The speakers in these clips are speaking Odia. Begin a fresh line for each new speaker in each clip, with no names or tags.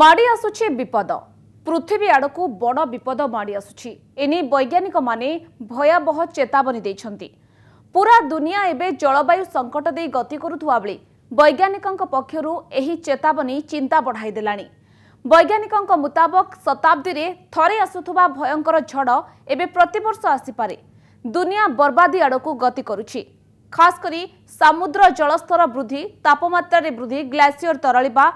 ମାଡ଼ି ଆସୁଛି ବିପଦ ପୃଥିବୀ ଆଡ଼କୁ ବଡ଼ ବିପଦ ମାଡ଼ି ଆସୁଛି ଏନେଇ ବୈଜ୍ଞାନିକମାନେ ଭୟାବହ ଚେତାବନୀ ଦେଇଛନ୍ତି ପୁରା ଦୁନିଆ ଏବେ ଜଳବାୟୁ ସଙ୍କଟ ଦେଇ ଗତି କରୁଥିବା ବେଳେ ବୈଜ୍ଞାନିକଙ୍କ ପକ୍ଷରୁ ଏହି ଚେତାବନୀ ଚିନ୍ତା ବଢ଼ାଇ ଦେଲାଣି ବୈଜ୍ଞାନିକଙ୍କ ମୁତାବକ ଶତାବ୍ଦୀରେ ଥରେ ଆସୁଥିବା ଭୟଙ୍କର ଝଡ଼ ଏବେ ପ୍ରତିବର୍ଷ ଆସିପାରେ ଦୁନିଆ ବର୍ବାଦୀ ଆଡ଼କୁ ଗତି କରୁଛି ଖାସ୍ କରି ସମୁଦ୍ର ଜଳସ୍ତର ବୃଦ୍ଧି ତାପମାତ୍ରାରେ ବୃଦ୍ଧି ଗ୍ଲାସିୟର ତରଳିବା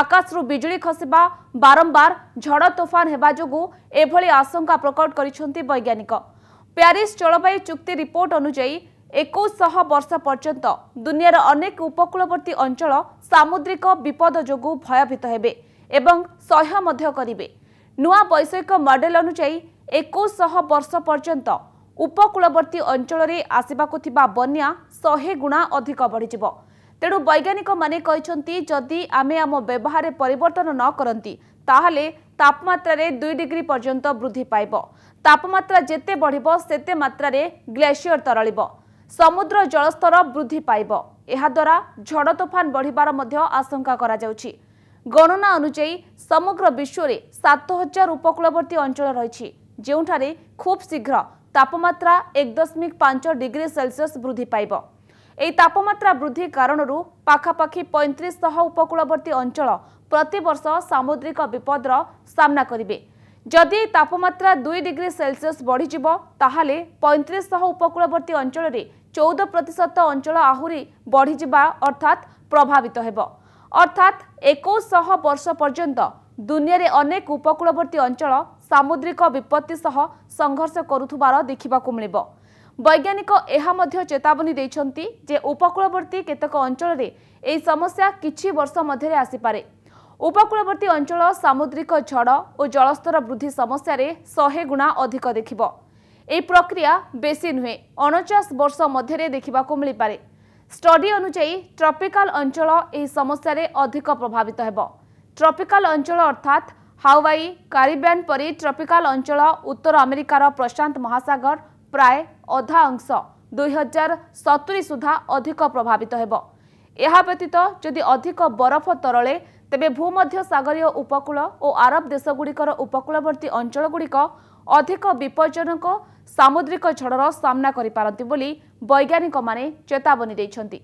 ଆକାଶରୁ ବିଜୁଳି ଖସିବା ବାରମ୍ବାର ଝଡ଼ ତୋଫାନ ହେବା ଯୋଗୁଁ ଏଭଳି ଆଶଙ୍କା ପ୍ରକଟ କରିଛନ୍ତି ବୈଜ୍ଞାନିକ ପ୍ୟାରିସ୍ ଜଳବାୟୁ ଚୁକ୍ତି ରିପୋର୍ଟ ଅନୁଯାୟୀ ଏକୋଇଶହ ବର୍ଷ ପର୍ଯ୍ୟନ୍ତ ଦୁନିଆର ଅନେକ ଉପକୂଳବର୍ତ୍ତୀ ଅଞ୍ଚଳ ସାମୁଦ୍ରିକ ବିପଦ ଯୋଗୁଁ ଭୟଭୀତ ହେବେ ଏବଂ ସହ୍ୟ ମଧ୍ୟ କରିବେ ନୂଆ ବୈଷୟିକ ମଡେଲ ଅନୁଯାୟୀ ଏକୋଇଶହ ବର୍ଷ ପର୍ଯ୍ୟନ୍ତ ଉପକୂଳବର୍ତ୍ତୀ ଅଞ୍ଚଳରେ ଆସିବାକୁ ଥିବା ବନ୍ୟା ଶହେ ଗୁଣା ଅଧିକ ବଢ଼ିଯିବ ତେଣୁ ବୈଜ୍ଞାନିକମାନେ କହିଛନ୍ତି ଯଦି ଆମେ ଆମ ବ୍ୟବହାରରେ ପରିବର୍ତ୍ତନ ନ କରନ୍ତି ତାହେଲେ ତାପମାତ୍ରାରେ ଦୁଇ ଡିଗ୍ରୀ ପର୍ଯ୍ୟନ୍ତ ବୃଦ୍ଧି ପାଇବ ତାପମାତ୍ରା ଯେତେ ବଢ଼ିବ ସେତେ ମାତ୍ରାରେ ଗ୍ଲେସିୟର ତରଳିବ ସମୁଦ୍ର ଜଳସ୍ତର ବୃଦ୍ଧି ପାଇବ ଏହାଦ୍ୱାରା ଝଡ଼ ତୋଫାନ ବଢ଼ିବାର ମଧ୍ୟ ଆଶଙ୍କା କରାଯାଉଛି ଗଣନା ଅନୁଯାୟୀ ସମଗ୍ର ବିଶ୍ୱରେ ସାତ ହଜାର ଉପକୂଳବର୍ତ୍ତୀ ଅଞ୍ଚଳ ରହିଛି ଯେଉଁଠାରେ ଖୁବ୍ ଶୀଘ୍ର ତାପମାତ୍ରା ଏକ ଦଶମିକ ପାଞ୍ଚ ଡିଗ୍ରୀ ସେଲସିୟସ୍ ବୃଦ୍ଧି ପାଇବ ଏହି ତାପମାତ୍ରା ବୃଦ୍ଧି କାରଣରୁ ପାଖାପାଖି ପଇଁତିରିଶହ ଉପକୂଳବର୍ତ୍ତୀ ଅଞ୍ଚଳ ପ୍ରତିବର୍ଷ ସାମୁଦ୍ରିକ ବିପଦର ସାମ୍ନା କରିବେ ଯଦି ଏହି ତାପମାତ୍ରା ଦୁଇ ଡିଗ୍ରୀ ସେଲସିୟସ୍ ବଢ଼ିଯିବ ତାହେଲେ ପଇଁତିରିଶହ ଉପକୂଳବର୍ତ୍ତୀ ଅଞ୍ଚଳରେ ଚଉଦ ପ୍ରତିଶତ ଅଞ୍ଚଳ ଆହୁରି ବଢ଼ିଯିବା ଅର୍ଥାତ୍ ପ୍ରଭାବିତ ହେବ ଅର୍ଥାତ୍ ଏକୋଇଶହ ବର୍ଷ ପର୍ଯ୍ୟନ୍ତ ଦୁନିଆରେ ଅନେକ ଉପକୂଳବର୍ତ୍ତୀ ଅଞ୍ଚଳ ସାମୁଦ୍ରିକ ବିପତ୍ତି ସହ ସଂଘର୍ଷ କରୁଥିବାର ଦେଖିବାକୁ ମିଳିବ ବୈଜ୍ଞାନିକ ଏହା ମଧ୍ୟ ଚେତାବନୀ ଦେଇଛନ୍ତି ଯେ ଉପକୂଳବର୍ତ୍ତୀ କେତେକ ଅଞ୍ଚଳରେ ଏହି ସମସ୍ୟା କିଛି ବର୍ଷ ମଧ୍ୟରେ ଆସିପାରେ ଉପକୂଳବର୍ତ୍ତୀ ଅଞ୍ଚଳ ସାମୁଦ୍ରିକ ଝଡ଼ ଓ ଜଳସ୍ତର ବୃଦ୍ଧି ସମସ୍ୟାରେ ଶହେ ଗୁଣା ଅଧିକ ଦେଖିବ ଏହି ପ୍ରକ୍ରିୟା ବେଶୀ ନୁହେଁ ଅଣଚାଶ ବର୍ଷ ମଧ୍ୟରେ ଦେଖିବାକୁ ମିଳିପାରେ ଷ୍ଟଡି ଅନୁଯାୟୀ ଟ୍ରପିକାଲ ଅଞ୍ଚଳ ଏହି ସମସ୍ୟାରେ ଅଧିକ ପ୍ରଭାବିତ ହେବ ଟ୍ରପିକାଲ ଅଞ୍ଚଳ ଅର୍ଥାତ୍ ହାୱାଇ କାରିବିଆନ୍ ପରି ଟ୍ରପିକାଲ ଅଞ୍ଚଳ ଉତ୍ତର ଆମେରିକାର ପ୍ରଶାନ୍ତ ମହାସାଗର ପ୍ରାୟ ଅଧା ଅଂଶ ଦୁଇହଜାର ସତୁରି ସୁଦ୍ଧା ଅଧିକ ପ୍ରଭାବିତ ହେବ ଏହା ବ୍ୟତୀତ ଯଦି ଅଧିକ ବରଫ ତରଳେ ତେବେ ଭୂମଧ୍ୟ ସାଗରୀୟ ଉପକୂଳ ଓ ଆରବ ଦେଶଗୁଡ଼ିକର ଉପକୂଳବର୍ତ୍ତୀ ଅଞ୍ଚଳଗୁଡ଼ିକ ଅଧିକ ବିପଜ୍ଜନକ ସାମୁଦ୍ରିକ ଝଡ଼ର ସାମ୍ନା କରିପାରନ୍ତି ବୋଲି ବୈଜ୍ଞାନିକମାନେ ଚେତାବନୀ ଦେଇଛନ୍ତି